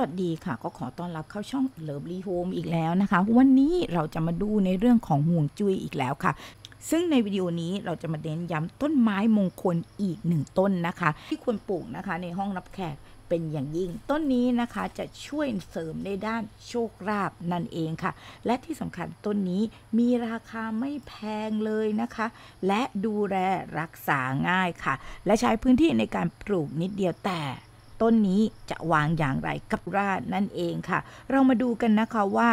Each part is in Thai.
วัสดีค่ะ ก็ขอต้อนรับเข้าช่องเลิฟลีโฮมอีกแล้วนะคะ วันนี้เราจะมาดูในเรื่องของห่วงจุ้ยอีกแล้วค่ะ ซึ่งในวิดีโอนี้เราจะมาเน้นย้ำต้นไม้มงคลอีกหนึ่งต้นนะคะ ที่ควรปลูกนะคะในห้องรับแขกเป็นอย่างยิ่ง ต้นนี้นะคะจะช่วยเสริมในด้านโชคลาภนั่นเองค่ะ และที่สำคัญต้นนี้มีราคาไม่แพงเลยนะคะ และดูแลรักษาง่ายค่ะ และใช้พื้นที่ในการปลูกนิดเดียวแต่ต้นนี้จะวางอย่างไร กับ ราชนั่นเองค่ะ เรามาดูกันนะคะว่า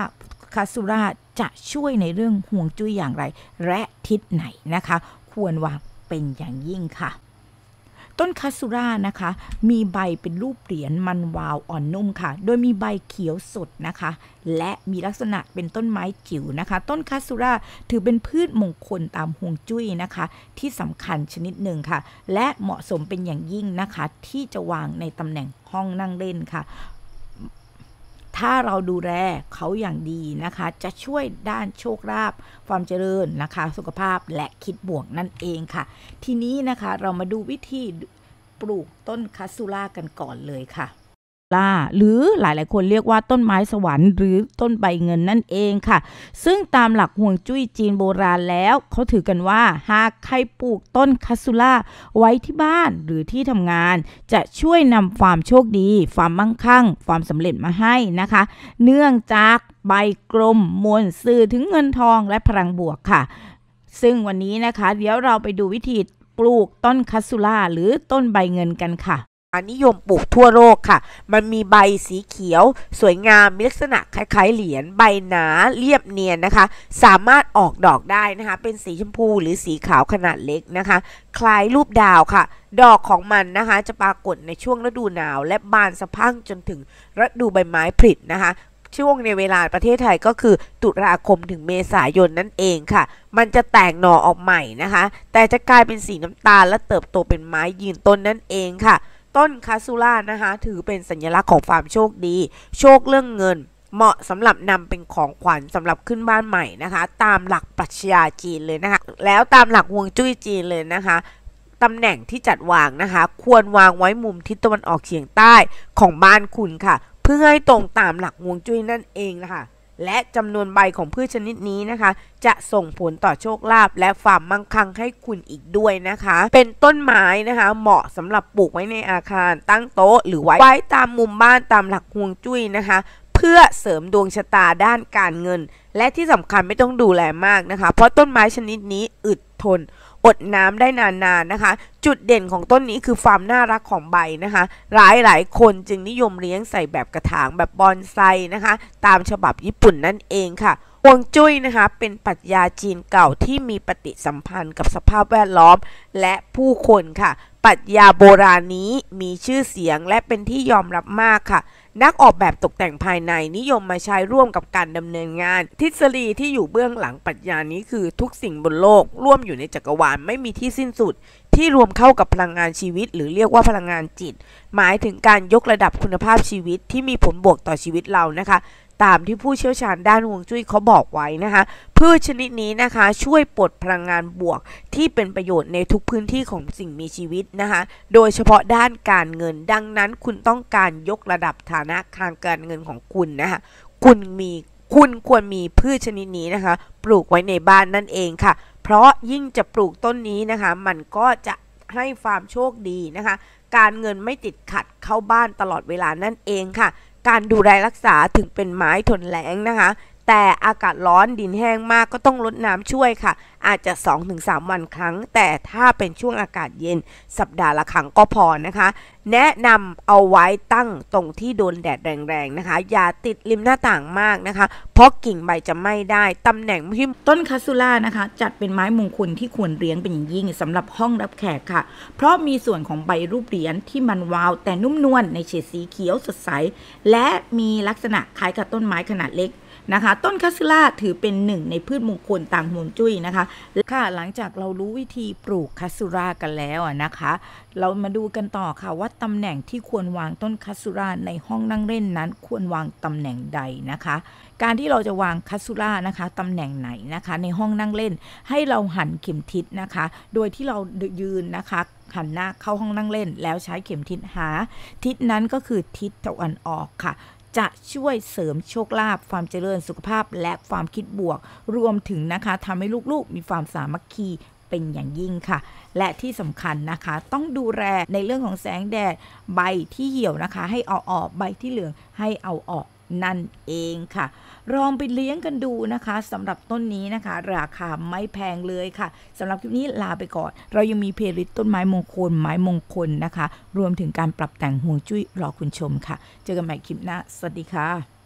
คาสุราชจะช่วยในเรื่องห่วงจุ้ยอย่างไร และทิศไหนนะคะ ควรวางเป็นอย่างยิ่งค่ะต้นคาสุรา นะคะ มีใบเป็นรูปเหรียญมันวาวอ่อนนุ่มค่ะ โดยมีใบเขียวสดนะคะ และมีลักษณะเป็นต้นไม้จิ๋วนะคะ ต้นคาสุรา ถือเป็นพืชมงคลตามฮวงจุ้ยนะคะ ที่สำคัญชนิดหนึ่งค่ะ และเหมาะสมเป็นอย่างยิ่งนะคะที่จะวางในตำแหน่งห้องนั่งเล่นค่ะถ้าเราดูแลเขาอย่างดีนะคะ จะช่วยด้านโชคลาภความเจริญนะคะ สุขภาพและคิดบวกนั่นเองค่ะ ทีนี้นะคะเรามาดูวิธีปลูกต้นคาสูล่า กันก่อนเลยค่ะล่าหรือหลายๆคนเรียกว่าต้นไม้สวรรค์หรือต้นใบเงินนั่นเองค่ะ ซึ่งตามหลักห่วงจุ้ยจีนโบราณแล้วเขาถือกันว่าหากใครปลูกต้นคาสุล่าไว้ที่บ้านหรือที่ทำงาน จะช่วยนำความโชคดี ความมั่งคั่ง ความสำเร็จมาให้นะคะ เนื่องจากใบกลม มวลสื่อถึงเงินทอง และพลังบวกค่ะ ซึ่งวันนี้นะคะ เดี๋ยวเราไปดูวิธีปลูกต้นคาสุล่าหรือต้นใบเงินกันค่ะนิยมปลูกทั่วโลกค่ะ มันมีใบสีเขียว สวยงาม มีลักษณะคล้ายๆเหรียญ ใบหนาเรียบเนียนนะคะ สามารถออกดอกได้นะคะ เป็นสีชมพูหรือสีขาวขนาดเล็กนะคะ คล้ายรูปดาวค่ะ ดอกของมันนะคะจะปรากฏในช่วงฤดูหนาวและบานสะพั่งจนถึงฤดูใบไม้ผลินะคะ ช่วงในเวลาประเทศไทยก็คือตุลาคมถึงเมษายนนั่นเองค่ะ มันจะแตกหน่อออกใหม่นะคะ แต่จะกลายเป็นสีน้ำตาลและเติบโตเป็นไม้ยืนต้นนั่นเองค่ะต้นคาซูล่านะคะถือเป็นสัญลักษณ์ของความโชคดี โชคเรื่องเงินเหมาะสำหรับนำเป็นของขวัญสำหรับขึ้นบ้านใหม่นะคะ ตามหลักปรัชญาจีนเลยนะคะ แล้วตามหลักฮวงจุ้ยจีนเลยนะคะตำแหน่งที่จัดวางนะคะ ควรวางไว้มุมทิศตะวันออกเฉียงใต้ของบ้านคุณค่ะ เพื่อให้ตรงตามหลักฮวงจุ้ยนั่นเองนะคะและจำนวนใบของพืชชนิดนี้นะคะ จะส่งผลต่อโชคลาภและความมั่งคั่งให้คุณอีกด้วยนะคะ เป็นต้นไม้นะคะเหมาะสำหรับปลูกไว้ในอาคารตั้งโต๊ะหรือไว้ไว้ตามมุมบ้านตามหลักฮวงจุ้ยนะคะ เพื่อเสริมดวงชะตาด้านการเงิน และที่สำคัญไม่ต้องดูแลมากนะคะ เพราะต้นไม้ชนิดนี้อึดทนอดน้ำได้นานๆนะคะ จุดเด่นของต้นนี้คือความน่ารักของใบนะคะ หลายหลายคนจึงนิยมเลี้ยงใส่แบบกระถางแบบบอนไซนะคะ ตามฉบับญี่ปุ่นนั่นเองค่ะวงจุ้ยนะคะเป็นปรัชญาจีนเก่าที่มีปฏิสัมพันธ์กับสภาพแวดล้อมและผู้คนค่ะปรัชญาโบราณนี้มีชื่อเสียงและเป็นที่ยอมรับมากค่ะ นักออกแบบตกแต่งภายในนิยมมาใช้ร่วมกับการดำเนินงานทฤษฎีที่อยู่เบื้องหลังปรัชญานี้คือทุกสิ่งบนโลก ร่วมอยู่ในจักรวาลไม่มีที่สิ้นสุดที่รวมเข้ากับพลังงานชีวิต หรือเรียกว่าพลังงานจิต หมายถึงการยกระดับคุณภาพชีวิต ที่มีผลบวกต่อชีวิตเรานะคะ ตามที่ผู้เชี่ยวชาญด้านห่วงจุ้ยเขาบอกไว้นะคะพืชชนิดนี้นะคะ ช่วยปลดพลังงานบวก ที่เป็นประโยชน์ในทุกพื้นที่ของสิ่งมีชีวิตนะคะ โดยเฉพาะด้านการเงินดังนั้นคุณต้องการยกระดับฐานะทางการเงินของคุณนะคะคุณมีคุณควรมีพืชชนิดนี้นะคะ ปลูกไว้ในบ้านนั่นเองค่ะเพราะยิ่งจะปลูกต้นนี้นะคะ มันก็จะให้ความโชคดีนะคะ การเงินไม่ติดขัดเข้าบ้านตลอดเวลานั่นเองค่ะ การดูแลรักษาถึงเป็นไม้ทนแรงนะคะแต่อากาศร้อนดินแห้งมากก็ต้องลดน้ำช่วยค่ะ อาจจะ 2-3 วันครั้ง แต่ถ้าเป็นช่วงอากาศเย็น สัปดาห์ละครั้งก็พอนะคะ แนะนำเอาไว้ตั้งตรงที่โดนแดดแรงๆนะคะ อย่าติดริมหน้าต่างมากนะคะ เพราะกิ่งใบจะไม่ได้ตำแหน่งที่ต้นคาสุล่านะคะจัดเป็นไม้มงคลที่ควรเลี้ยงเป็นอย่างยิ่งสำหรับห้องรับแขกค่ะ เพราะมีส่วนของใบรูปเหรียญที่มันวาวแต่นุ่มนวลในเฉดสีเขียวสดใส และมีลักษณะคล้ายกับต้นไม้ขนาดเล็กนะคะต้นคาซลาถือเป็นหนึ่ง ในพืชมงคลต่างหมุนจุ้ยนะคะค่ะหลังจากเรารู้วิธีปลูกคาซลรากันแล้วนะคะ เรามาดูกันต่อค่ะว่าตำแหน่งที่ควรวางต้นคาซลราในห้องนั่งเล่นนั้น ควรวางตำแหน่งใดนะคะ การที่เราจะวางคาซลรานะคะตำแหน่งไหนนะคะ ในห้องนั่งเล่น ให้เราหันเข็มทิศนะคะ โดยที่เรายืนนะคะหันหน้าเข้าห้องนั่งเล่น แล้วใช้เข็มทิศหา ทิศนั้นก็คือทิศตะวันออกค่ะจะช่วยเสริมโชคลาภ ความเจริญสุขภาพและความคิดบวก รวมถึงนะคะ ทำให้ลูกๆมีความสามัคคีเป็นอย่างยิ่งค่ะ และที่สำคัญนะคะ ต้องดูแลในเรื่องของแสงแดด ใบที่เหี่ยวนะคะ ให้เอาออก ใบที่เหลืองให้เอาออกนั่นเองค่ะลองไปเลี้ยงกันดูนะคะสำหรับต้นนี้นะคะ ราคาไม่แพงเลยค่ะสำหรับคลิปนี้ลาไปก่อน เรายังมีเพลิดตต้นไม้มงคลไม้มงคลนะคะ รวมถึงการปรับแต่งห่วงจุ้ยรอคุณชมค่ะ เจอกันใหม่คลิปหน้า สวัสดีค่ะ